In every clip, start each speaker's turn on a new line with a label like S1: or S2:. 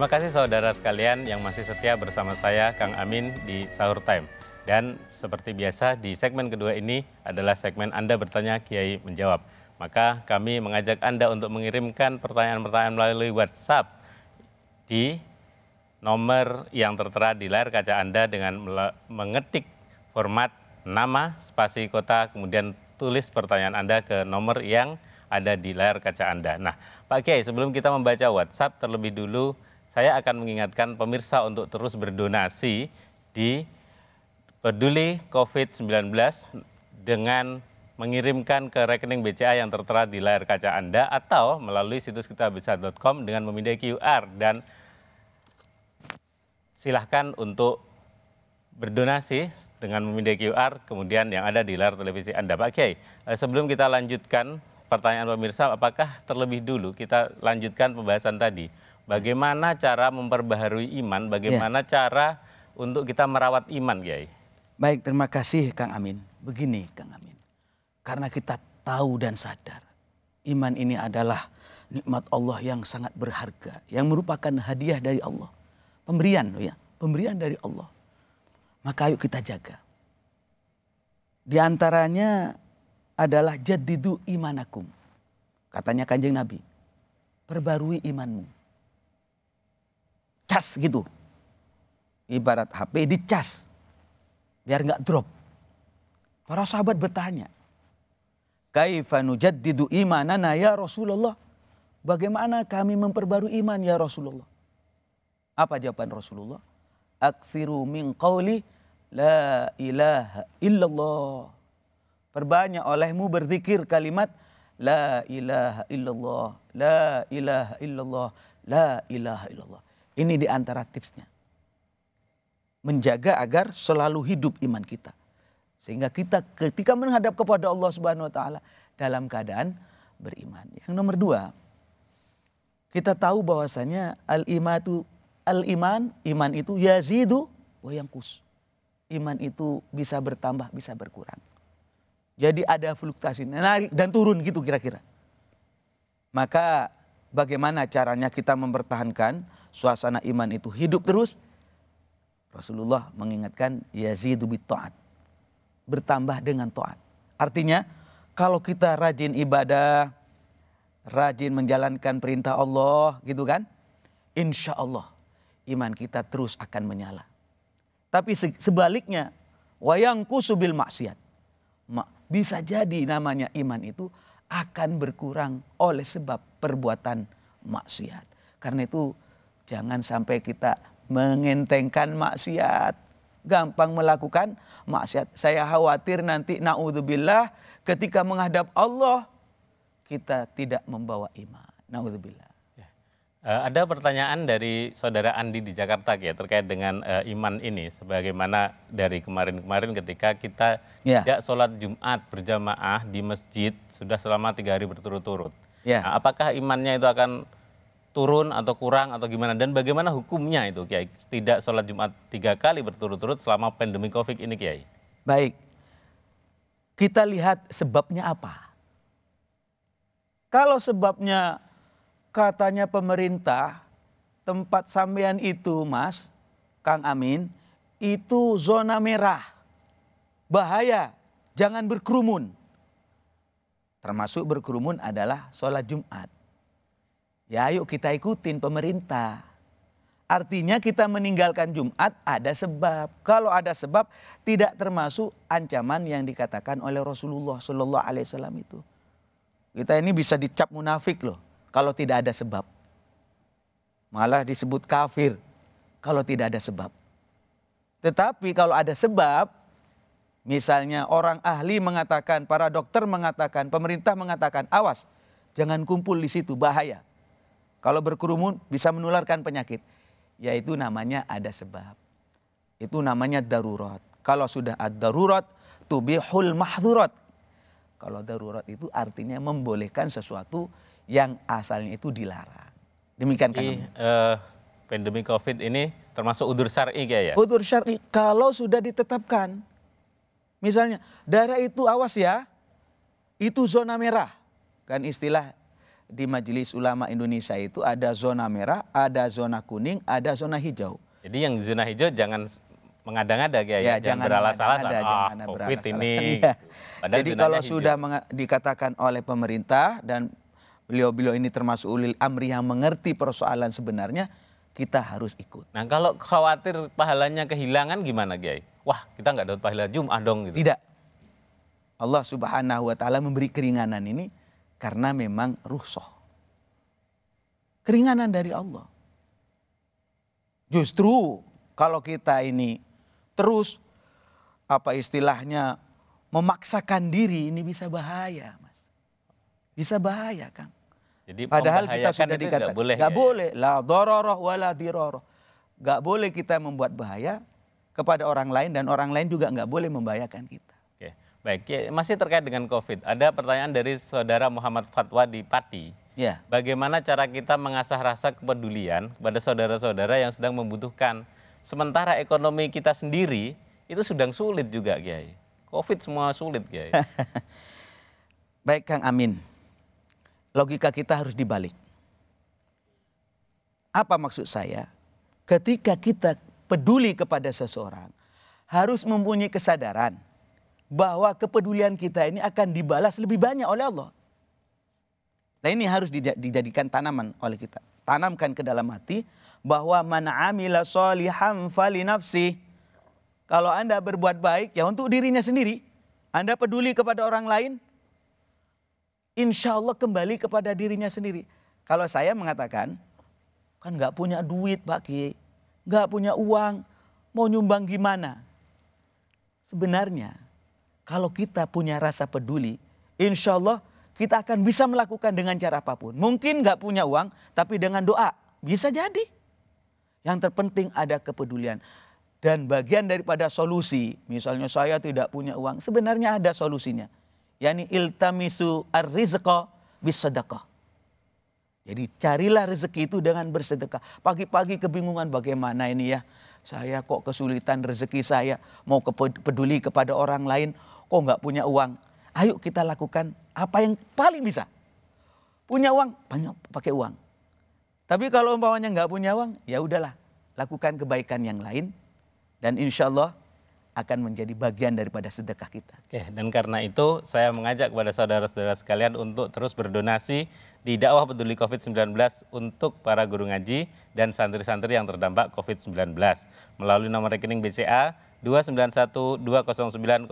S1: Terima kasih saudara sekalian yang masih setia bersama saya Kang Amin di Sahur Time. Dan seperti biasa di segmen kedua ini adalah segmen Anda bertanya Kiai menjawab. Maka kami mengajak Anda untuk mengirimkan pertanyaan-pertanyaan melalui WhatsApp di nomor yang tertera di layar kaca Anda dengan mengetik format nama, spasi kota, kemudian tulis pertanyaan Anda ke nomor yang ada di layar kaca Anda. Nah, Pak Kiai, sebelum kita membaca WhatsApp, terlebih dulu saya akan mengingatkan pemirsa untuk terus berdonasi di peduli COVID-19 dengan mengirimkan ke rekening BCA yang tertera di layar kaca Anda atau melalui situs kita bca.com dengan memindai QR dan silahkan untuk berdonasi dengan memindai QR kemudian yang ada di layar televisi Anda. Pak Kiai, eh, sebelum kita lanjutkan pertanyaan pemirsa, apakah terlebih dulu kita lanjutkan pembahasan tadi bagaimana cara memperbaharui iman, bagaimana ya. cara untuk kita merawat iman, Kiai.
S2: Baik, terima kasih Kang Amin. Begini, Kang Amin. Karena kita tahu dan sadar iman ini adalah nikmat Allah yang sangat berharga, yang merupakan hadiah dari Allah. Pemberian, ya, pemberian dari Allah. Maka yuk kita jaga. Di antaranya adalah jadidu imanakum. Katanya kanjeng Nabi. Perbarui imanmu cas gitu. Ibarat HP dicas. Biar nggak drop. Para sahabat bertanya. Kaifa nujaddidu imanana ya Rasulullah? Bagaimana kami memperbarui iman ya Rasulullah? Apa jawaban Rasulullah? Aksiru min qawli la ilaha illallah. Perbanyak olehmu berzikir kalimat La ilaha illallah, la ilaha illallah, la ilaha illallah. Ini di antara tipsnya. Menjaga agar selalu hidup iman kita. Sehingga kita ketika menghadap kepada Allah Subhanahu wa taala dalam keadaan beriman. Yang nomor dua, kita tahu bahwasanya al imatu al iman iman itu yazidu wa yangkus. Iman itu bisa bertambah, bisa berkurang. Jadi ada fluktuasi naik dan turun gitu kira-kira. Maka bagaimana caranya kita mempertahankan suasana iman itu hidup terus. Rasulullah mengingatkan yazidu taat. Bertambah dengan taat. Artinya kalau kita rajin ibadah, rajin menjalankan perintah Allah gitu kan. Insya Allah iman kita terus akan menyala. Tapi sebaliknya wayangku subil maksiat. Bisa jadi namanya iman itu akan berkurang oleh sebab perbuatan maksiat. Karena itu jangan sampai kita mengentengkan maksiat, gampang melakukan maksiat. Saya khawatir nanti naudzubillah ketika menghadap Allah kita tidak membawa iman.
S1: Naudzubillah. Eh, ada pertanyaan dari saudara andi di jakarta ya terkait dengan eh, iman ini sebagaimana dari kemarin kemarin ketika kita ya. tidak sholat jumat berjamaah di masjid sudah selama tiga hari berturut turut ya. nah, apakah imannya itu akan turun atau kurang atau gimana dan bagaimana hukumnya itu kiai tidak sholat jumat tiga kali berturut-turut selama pandemi covid ini kiai
S2: baik kita lihat sebabnya apa kalau sebabnya katanya pemerintah tempat sampean itu mas Kang Amin itu zona merah bahaya jangan berkerumun termasuk berkerumun adalah sholat Jumat ya yuk kita ikutin pemerintah artinya kita meninggalkan Jumat ada sebab kalau ada sebab tidak termasuk ancaman yang dikatakan oleh Rasulullah Shallallahu Alaihi Wasallam itu kita ini bisa dicap munafik loh kalau tidak ada sebab. Malah disebut kafir kalau tidak ada sebab. Tetapi kalau ada sebab, misalnya orang ahli mengatakan, para dokter mengatakan, pemerintah mengatakan, awas, jangan kumpul di situ, bahaya. Kalau berkerumun bisa menularkan penyakit. Yaitu namanya ada sebab. Itu namanya darurat. Kalau sudah ada darurat, tubihul mahdurat. Kalau darurat itu artinya membolehkan sesuatu yang asalnya itu dilarang.
S1: Demikian kan. Uh, pandemi Covid ini termasuk udur syar'i ya? Udur
S2: syar'i kalau sudah ditetapkan. Misalnya, daerah itu awas ya, itu zona merah. Kan istilah di Majelis Ulama Indonesia itu ada zona merah, ada zona kuning, ada zona hijau.
S1: Jadi yang zona hijau jangan mengada-ngada ya, ya jangan, Ada, beralas Oh, jangan COVID ini. Ya. Jadi kalau sudah
S2: dikatakan oleh pemerintah dan beliau-beliau ini termasuk ulil amri yang mengerti persoalan sebenarnya, kita harus ikut.
S1: Nah kalau khawatir pahalanya kehilangan gimana Kiai? Wah kita nggak dapat pahala Jum'ah dong gitu. Tidak.
S2: Allah subhanahu wa ta'ala memberi keringanan ini karena memang ruhsoh. Keringanan dari Allah. Justru kalau kita ini terus apa istilahnya memaksakan diri ini bisa bahaya mas. Bisa bahaya Kang.
S1: Jadi Padahal kita sudah dikatakan boleh. Gak ya? boleh.
S2: La dororoh wa la diroroh. Gak boleh kita membuat bahaya kepada orang lain dan orang lain juga nggak boleh membahayakan kita.
S1: Oke. Baik, ya, masih terkait dengan COVID. Ada pertanyaan dari saudara Muhammad Fatwa di Pati. Ya. Bagaimana cara kita mengasah rasa kepedulian kepada saudara-saudara yang sedang membutuhkan? Sementara ekonomi kita sendiri itu sedang sulit juga, Kiai. COVID semua sulit, Kiai.
S2: Baik, Kang Amin logika kita harus dibalik. Apa maksud saya? Ketika kita peduli kepada seseorang, harus mempunyai kesadaran bahwa kepedulian kita ini akan dibalas lebih banyak oleh Allah. Nah ini harus dijadikan tanaman oleh kita. Tanamkan ke dalam hati bahwa man amila solihan fali nafsi. Kalau Anda berbuat baik ya untuk dirinya sendiri. Anda peduli kepada orang lain, insya Allah kembali kepada dirinya sendiri. Kalau saya mengatakan, kan nggak punya duit Pak Ki, nggak punya uang, mau nyumbang gimana? Sebenarnya kalau kita punya rasa peduli, insya Allah kita akan bisa melakukan dengan cara apapun. Mungkin nggak punya uang, tapi dengan doa bisa jadi. Yang terpenting ada kepedulian. Dan bagian daripada solusi, misalnya saya tidak punya uang, sebenarnya ada solusinya yakni iltamisu ar-rizqa bisadaqah. Jadi carilah rezeki itu dengan bersedekah. Pagi-pagi kebingungan bagaimana ini ya. Saya kok kesulitan rezeki saya. Mau peduli kepada orang lain. Kok nggak punya uang. Ayo kita lakukan apa yang paling bisa. Punya uang, banyak pakai uang. Tapi kalau umpamanya nggak punya uang, ya udahlah. Lakukan kebaikan yang lain. Dan insya Allah akan menjadi bagian daripada sedekah kita.
S1: Oke, dan karena itu saya mengajak kepada saudara-saudara sekalian untuk terus berdonasi di dakwah peduli COVID-19 untuk para guru ngaji dan santri-santri yang terdampak COVID-19 melalui nomor rekening BCA 291209015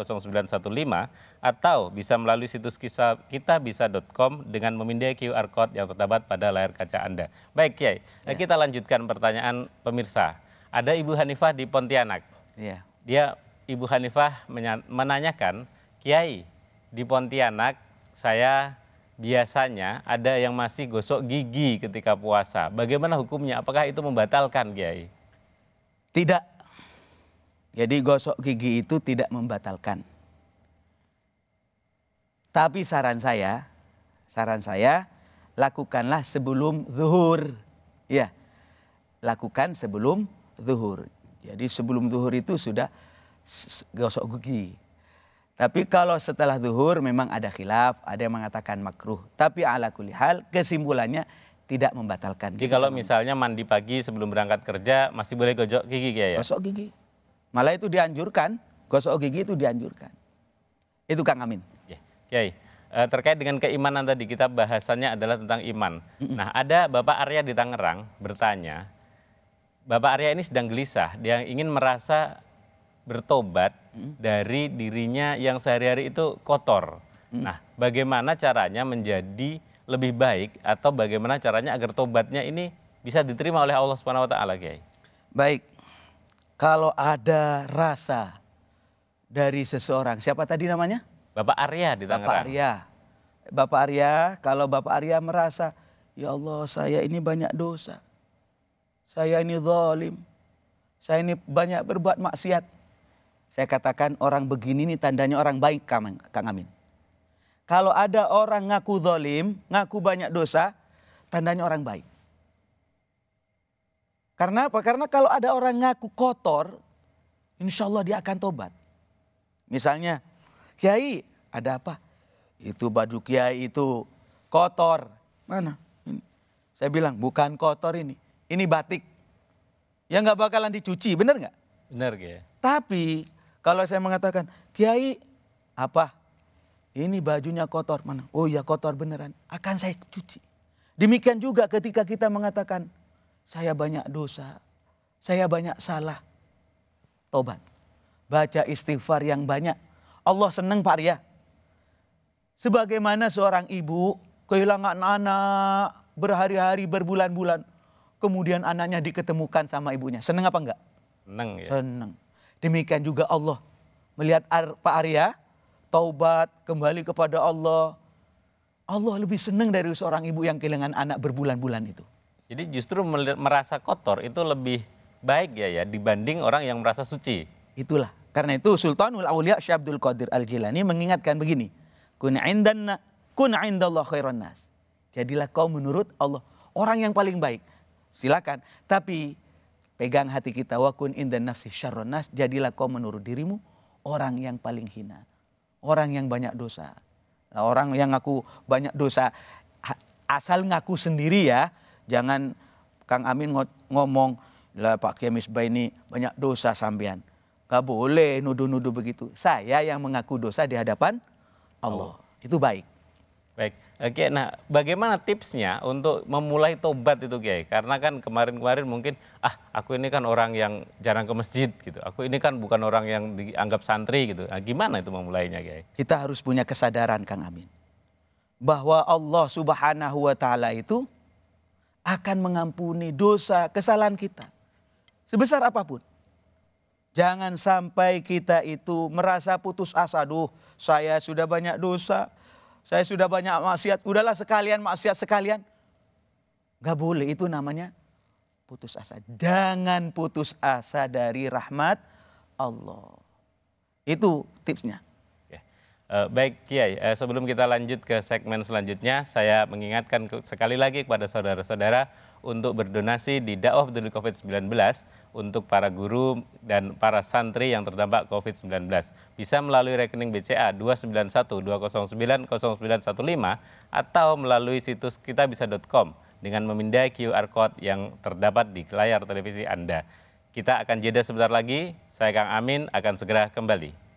S1: atau bisa melalui situs kisah kitabisa.com dengan memindai QR code yang terdapat pada layar kaca Anda. Baik Kiai, ya. kita lanjutkan pertanyaan pemirsa. Ada Ibu Hanifah di Pontianak. Iya. Dia Ibu Hanifah menanyakan, Kiai, di Pontianak saya biasanya ada yang masih gosok gigi ketika puasa. Bagaimana hukumnya? Apakah itu membatalkan, Kiai?
S2: Tidak. Jadi gosok gigi itu tidak membatalkan. Tapi saran saya, saran saya lakukanlah sebelum zuhur. Ya. Lakukan sebelum zuhur. Jadi sebelum zuhur itu sudah gosok gigi. Tapi kalau setelah zuhur memang ada khilaf, ada yang mengatakan makruh. Tapi ala kulli hal kesimpulannya tidak membatalkan. Jadi kalau
S1: misalnya mandi pagi sebelum berangkat kerja masih boleh gosok gigi ya? Gosok gigi. Malah itu
S2: dianjurkan, gosok gigi itu dianjurkan. Itu Kang Amin. Ya,
S1: Kiai. Eh, terkait dengan keimanan tadi kita bahasannya adalah tentang iman. Nah ada Bapak Arya di Tangerang bertanya, Bapak Arya ini sedang gelisah, dia ingin merasa bertobat dari dirinya yang sehari-hari itu kotor. Nah, bagaimana caranya menjadi lebih baik atau bagaimana caranya agar tobatnya ini bisa diterima oleh Allah Subhanahu wa taala, Kiai? Baik.
S2: Kalau ada rasa dari seseorang, siapa tadi namanya?
S1: Bapak Arya di Tangerang. Bapak
S2: Arya. Bapak Arya, kalau Bapak Arya merasa, ya Allah saya ini banyak dosa. Saya ini zalim. Saya ini banyak berbuat maksiat. Saya katakan orang begini ini tandanya orang baik Kang Amin. Kalau ada orang ngaku zolim, ngaku banyak dosa, tandanya orang baik. Karena apa? Karena kalau ada orang ngaku kotor, insya Allah dia akan tobat. Misalnya, Kiai, ada apa? Itu baju Kiai itu kotor. Mana? Saya bilang, bukan kotor ini. Ini batik. Ya nggak bakalan dicuci, bener nggak? Bener, Kiai. Tapi kalau saya mengatakan, Kiai, apa? Ini bajunya kotor. Mana? Oh ya kotor beneran. Akan saya cuci. Demikian juga ketika kita mengatakan, saya banyak dosa, saya banyak salah. Tobat. Baca istighfar yang banyak. Allah senang Pak Ria. Sebagaimana seorang ibu kehilangan anak berhari-hari, berbulan-bulan. Kemudian anaknya diketemukan sama ibunya. Senang apa enggak? Senang ya. Senang. Demikian juga Allah melihat Pak Arya taubat kembali kepada Allah. Allah lebih senang dari seorang ibu yang kehilangan anak berbulan-bulan itu.
S1: Jadi justru merasa kotor itu lebih baik ya ya dibanding orang yang merasa suci.
S2: Itulah. Karena itu Sultanul Aulia Syekh Abdul Qadir Al-Jilani mengingatkan begini. Kun indanna kun indallah khairun nas. Jadilah kau menurut Allah orang yang paling baik. Silakan. Tapi Pegang hati kita wakun the nafsi syarronas. Jadilah kau menurut dirimu orang yang paling hina. Orang yang banyak dosa. Nah, orang yang ngaku banyak dosa. Asal ngaku sendiri ya. Jangan Kang Amin ngomong. Lah Pak kiamis ini banyak dosa sambian. Gak boleh nuduh-nuduh begitu. Saya yang mengaku dosa di hadapan Allah. Allah. Itu baik.
S1: Baik. Oke, nah bagaimana tipsnya untuk memulai tobat itu Kiai? Karena kan kemarin-kemarin mungkin, ah aku ini kan orang yang jarang ke masjid gitu. Aku ini kan bukan orang yang dianggap santri gitu. Nah, gimana itu memulainya Kiai?
S2: Kita harus punya kesadaran Kang Amin. Bahwa Allah subhanahu wa ta'ala itu akan mengampuni dosa kesalahan kita. Sebesar apapun. Jangan sampai kita itu merasa putus asa. Duh, saya sudah banyak dosa saya sudah banyak maksiat, udahlah sekalian maksiat sekalian. Gak boleh, itu namanya putus asa. Jangan putus asa dari rahmat Allah. Itu tipsnya.
S1: Eh, baik Kiai, eh, sebelum kita lanjut ke segmen selanjutnya, saya mengingatkan sekali lagi kepada saudara-saudara untuk berdonasi di dakwah peduli COVID-19 untuk para guru dan para santri yang terdampak COVID-19. Bisa melalui rekening BCA 291 209 0915 atau melalui situs kitabisa.com dengan memindai QR code yang terdapat di layar televisi Anda. Kita akan jeda sebentar lagi. Saya Kang Amin akan segera kembali.